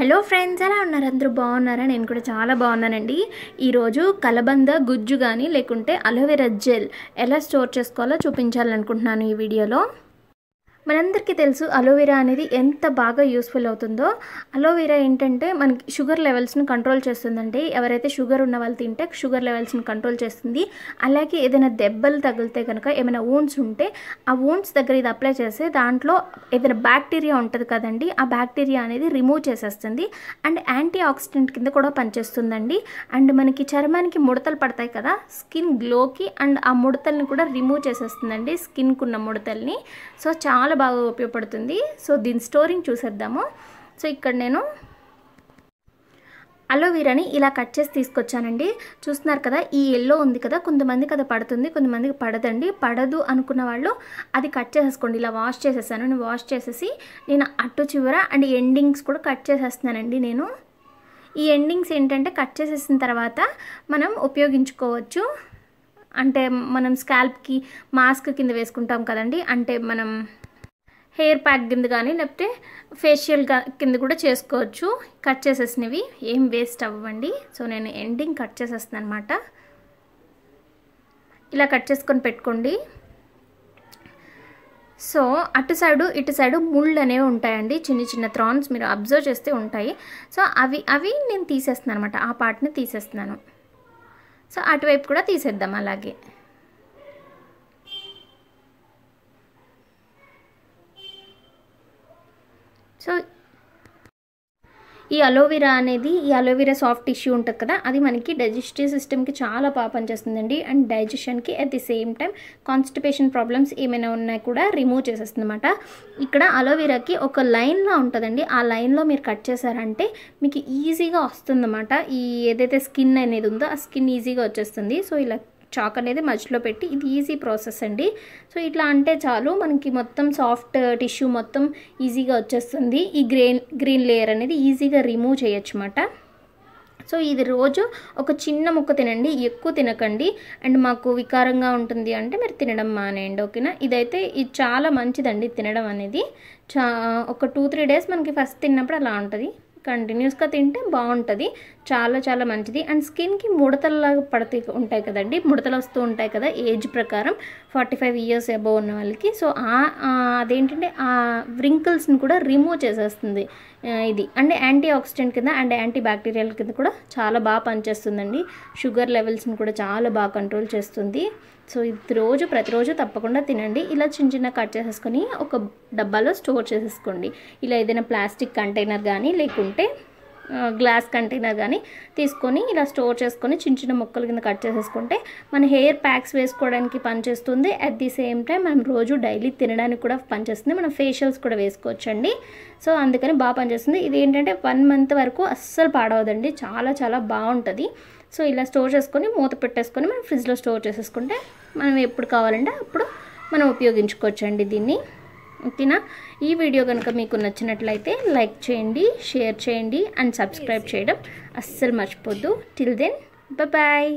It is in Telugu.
హలో ఫ్రెండ్స్ ఎలా ఉన్నారు అందరూ బాగున్నారా నేను కూడా చాలా బాగున్నానండి ఈరోజు కలబంద గుజ్జు కానీ లేకుంటే అలోవెరా జెల్ ఎలా స్టోర్ చేసుకోవాలో చూపించాలనుకుంటున్నాను ఈ వీడియోలో మనందరికీ తెలుసు అలోవెరా అనేది ఎంత బాగా యూస్ఫుల్ అవుతుందో అలోవెరా ఏంటంటే మనకి షుగర్ లెవెల్స్ని కంట్రోల్ చేస్తుందండి ఎవరైతే షుగర్ ఉన్న వాళ్ళు తింటే షుగర్ లెవెల్స్ని కంట్రోల్ చేస్తుంది అలాగే ఏదైనా దెబ్బలు తగిలితే కనుక ఏమైనా ఊన్స్ ఉంటే ఆ ఊన్స్ దగ్గర ఇది అప్లై చేస్తే దాంట్లో ఏదైనా బ్యాక్టీరియా ఉంటుంది కదండి ఆ బ్యాక్టీరియా అనేది రిమూవ్ చేసేస్తుంది అండ్ యాంటీ ఆక్సిడెంట్ కింద కూడా పనిచేస్తుందండి అండ్ మనకి చర్మానికి ముడతలు పడతాయి కదా స్కిన్ గ్లోకి అండ్ ఆ ముడతల్ని కూడా రిమూవ్ చేసేస్తుందండి స్కిన్కున్న ముడతల్ని సో చాలా చాలా బాగా ఉపయోగపడుతుంది సో దీని స్టోరింగ్ చూసేద్దాము సో ఇక్కడ నేను అలోవీరాని ఇలా కట్ చేసి తీసుకొచ్చానండి చూస్తున్నారు కదా ఈ ఎల్లో ఉంది కదా కొంతమందికి అది పడుతుంది కొంతమందికి పడదండి పడదు అనుకున్న వాళ్ళు అది కట్ చేసేసుకోండి ఇలా వాష్ చేసేసాను నేను వాష్ చేసేసి నేను అట్టు చివర అండ్ ఎండింగ్స్ కూడా కట్ చేసేస్తున్నానండి నేను ఈ ఎండింగ్స్ ఏంటంటే కట్ చేసేసిన తర్వాత మనం ఉపయోగించుకోవచ్చు అంటే మనం స్కాల్ప్కి మాస్క్ కింద వేసుకుంటాం కదండి అంటే మనం హెయిర్ ప్యాక్ కింద కానీ లేకపోతే ఫేషియల్ కింద కూడా చేసుకోవచ్చు కట్ చేసేసినవి ఏం వేస్ట్ అవ్వండి సో నేను ఎండింగ్ కట్ చేసేస్తాను అనమాట ఇలా కట్ చేసుకొని పెట్టుకోండి సో అటు సైడు ఇటు సైడు ముళ్ళు అనేవి ఉంటాయండి చిన్న చిన్న థ్రాన్స్ మీరు అబ్జర్వ్ చేస్తే ఉంటాయి సో అవి అవి నేను తీసేస్తున్నాను అనమాట ఆ పార్ట్ని తీసేస్తున్నాను సో అటువైపు కూడా తీసేద్దాం అలాగే సో ఈ అలోవెరా అనేది ఈ అలోవెరా సాఫ్ట్ టిష్యూ ఉంటుంది కదా అది మనకి డైజెస్టివ్ సిస్టమ్కి చాలా బాగా పనిచేస్తుందండి అండ్ డైజెషన్కి at the same time constipation problems ఏమైనా ఉన్నా కూడా రిమూవ్ చేసేస్తుంది అనమాట ఇక్కడ అలోవెరాకి ఒక లైన్లో ఉంటుందండి ఆ లైన్లో మీరు కట్ చేశారంటే మీకు ఈజీగా వస్తుందన్నమాట ఈ ఏదైతే స్కిన్ అనేది ఉందో ఆ స్కిన్ ఈజీగా వచ్చేస్తుంది సో ఇలా చాక్ అనేది మధ్యలో పెట్టి ఇది ఈజీ ప్రాసెస్ అండి సో ఇట్లా అంటే చాలు మనకి మొత్తం సాఫ్ట్ టిష్యూ మొత్తం ఈజీగా వచ్చేస్తుంది ఈ గ్రీన్ గ్రీన్ లేయర్ అనేది ఈజీగా రిమూవ్ చేయొచ్చు అన్నమాట సో ఇది రోజు ఒక చిన్న ముక్క తినండి ఎక్కువ తినకండి అండ్ మాకు వికారంగా ఉంటుంది అంటే మీరు తినడం మానేయండి ఓకేనా ఇదైతే ఇది చాలా మంచిదండి తినడం అనేది ఒక టూ త్రీ డేస్ మనకి ఫస్ట్ తిన్నప్పుడు అలా ఉంటుంది కంటిన్యూస్గా తింటే బాగుంటుంది చాలా చాలా మంచిది అండ్ స్కిన్కి ముడతల్లాగా పడుతూ ఉంటాయి కదండి ముడతలు వస్తూ ఉంటాయి కదా ఏజ్ ప్రకారం ఫార్టీ ఫైవ్ ఇయర్స్ అబోవ్ ఉన్న వాళ్ళకి సో అదేంటంటే ఆ వ్రింకిల్స్ని కూడా రిమూవ్ చేసేస్తుంది ఇది అంటే యాంటీ ఆక్సిడెంట్ కింద అండ్ యాంటీ బ్యాక్టీరియల్ కింద కూడా చాలా బాగా పనిచేస్తుందండి షుగర్ లెవెల్స్ని కూడా చాలా బాగా కంట్రోల్ చేస్తుంది సో ఇది రోజు ప్రతిరోజు తప్పకుండా తినండి ఇలా చిన్న చిన్న కట్ చేసేసుకొని ఒక డబ్బాలో స్టోర్ చేసేసుకోండి ఇలా ఏదైనా ప్లాస్టిక్ కంటైనర్ కానీ లేకుంటే గ్లాస్ కంటైనర్ కానీ తీసుకొని ఇలా స్టోర్ చేసుకొని చిన్న చిన్న ముక్కల కింద కట్ చేసేసుకుంటే మన హెయిర్ ప్యాక్స్ వేసుకోవడానికి పనిచేస్తుంది అట్ ది సేమ్ టైం మనం రోజు డైలీ తినడానికి కూడా పనిచేస్తుంది మనం ఫేషియల్స్ కూడా వేసుకోవచ్చండి సో అందుకని బాగా పనిచేస్తుంది ఇది ఏంటంటే వన్ మంత్ వరకు అస్సలు పాడవదండి చాలా చాలా బాగుంటుంది సో ఇలా స్టోర్ చేసుకొని మూత పెట్టేసుకొని మనం ఫ్రిడ్జ్లో స్టోర్ చేసేసుకుంటే మనం ఎప్పుడు కావాలంటే అప్పుడు మనం ఉపయోగించుకోవచ్చండి దీన్ని ఓకేనా ఈ వీడియో కనుక మీకు నచ్చినట్లయితే లైక్ చేయండి షేర్ చేయండి అండ్ సబ్స్క్రైబ్ చేయడం అస్సలు మర్చిపోద్దు టిల్ దెన్ బాయ్